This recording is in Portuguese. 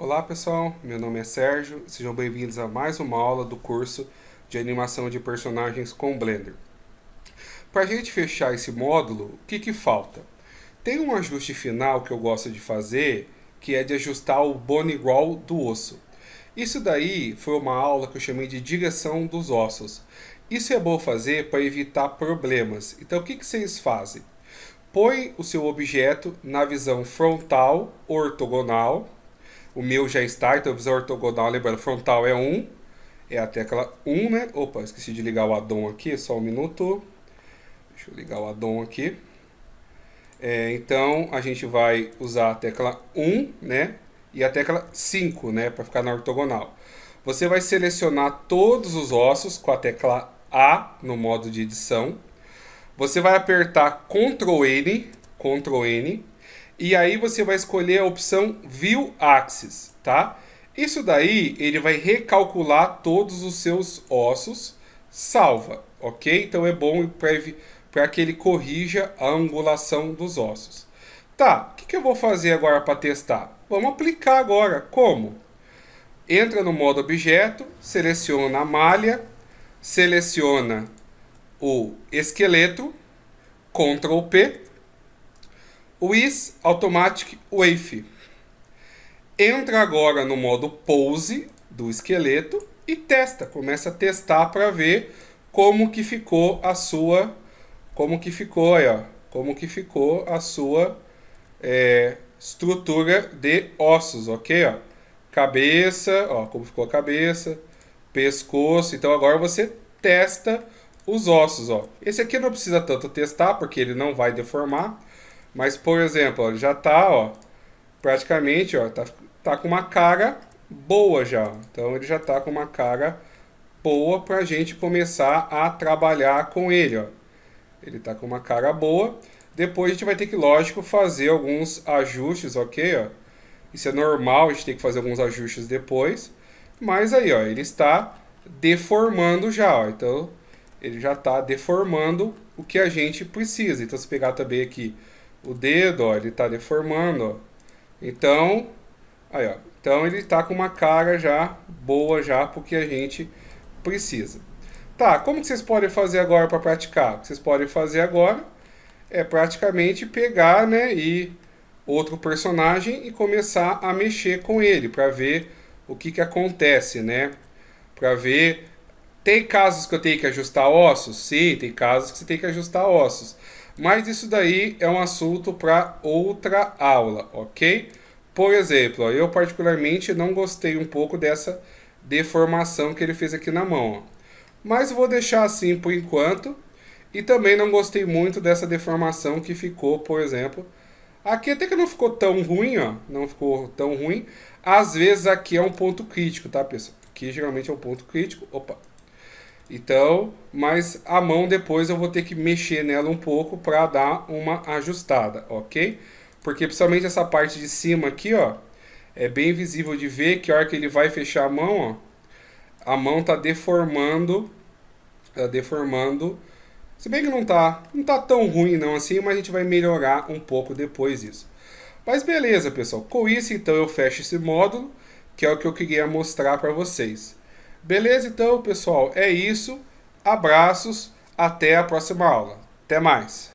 Olá pessoal, meu nome é Sérgio, sejam bem-vindos a mais uma aula do curso de animação de personagens com Blender. Para a gente fechar esse módulo, o que, que falta? Tem um ajuste final que eu gosto de fazer, que é de ajustar o bone roll do osso. Isso daí foi uma aula que eu chamei de direção dos ossos. Isso é bom fazer para evitar problemas. Então o que, que vocês fazem? Põe o seu objeto na visão frontal, ortogonal, o meu já está, então o visão ortogonal, lembrando, frontal é 1. É a tecla 1, né? Opa, esqueci de ligar o addon aqui, só um minuto. Deixa eu ligar o addon aqui. É, então, a gente vai usar a tecla 1, né? E a tecla 5, né? Para ficar na ortogonal. Você vai selecionar todos os ossos com a tecla A no modo de edição. Você vai apertar Ctrl N, Ctrl N, e aí você vai escolher a opção View Axis, tá? Isso daí, ele vai recalcular todos os seus ossos, salva, ok? Então é bom para que ele corrija a angulação dos ossos. Tá, o que, que eu vou fazer agora para testar? Vamos aplicar agora. Como? Entra no modo objeto, seleciona a malha, seleciona o esqueleto, Ctrl P, With Automatic Wave. Entra agora no modo Pose do esqueleto e testa, começa a testar para ver como que ficou a sua, como que ficou aí, ó, como que ficou a sua é, estrutura de ossos, ok? Ó. Cabeça, ó, como ficou a cabeça, pescoço. Então agora você testa os ossos, ó. Esse aqui não precisa tanto testar porque ele não vai deformar. Mas, por exemplo, ó, ele já tá, ó, praticamente, ó, tá, tá com uma cara boa já. Então ele já tá com uma cara boa para a gente começar a trabalhar com ele, ó. Ele tá com uma cara boa. Depois a gente vai ter que, lógico, fazer alguns ajustes, ok, ó. Isso é normal, a gente tem que fazer alguns ajustes depois. Mas aí, ó, ele está deformando já, ó. Então, ele já está deformando o que a gente precisa. Então, se pegar também aqui o dedo, ó, ele está deformando, ó. Então, aí, ó, então ele está com uma cara já boa já porque a gente precisa. Tá, como que vocês podem fazer agora para praticar? O que vocês podem fazer agora é praticamente pegar, né, e outro personagem e começar a mexer com ele para ver o que que acontece, né? Para ver tem casos que eu tenho que ajustar ossos? Sim, tem casos que você tem que ajustar ossos. Mas isso daí é um assunto para outra aula, ok? Por exemplo, ó, eu particularmente não gostei um pouco dessa deformação que ele fez aqui na mão. Ó. Mas vou deixar assim por enquanto. E também não gostei muito dessa deformação que ficou, por exemplo. Aqui até que não ficou tão ruim, ó. Não ficou tão ruim. Às vezes aqui é um ponto crítico, tá, pessoal? Aqui geralmente é um ponto crítico. Opa, então, mas a mão depois eu vou ter que mexer nela um pouco para dar uma ajustada, ok? Porque principalmente essa parte de cima aqui, ó, é bem visível de ver que a hora que ele vai fechar a mão, ó, a mão tá deformando, tá deformando. Se bem que não tá, não tá tão ruim não assim, mas a gente vai melhorar um pouco depois isso. Mas beleza, pessoal. Com isso, então, eu fecho esse módulo, que é o que eu queria mostrar para vocês. Beleza, então, pessoal? É isso. Abraços. Até a próxima aula. Até mais.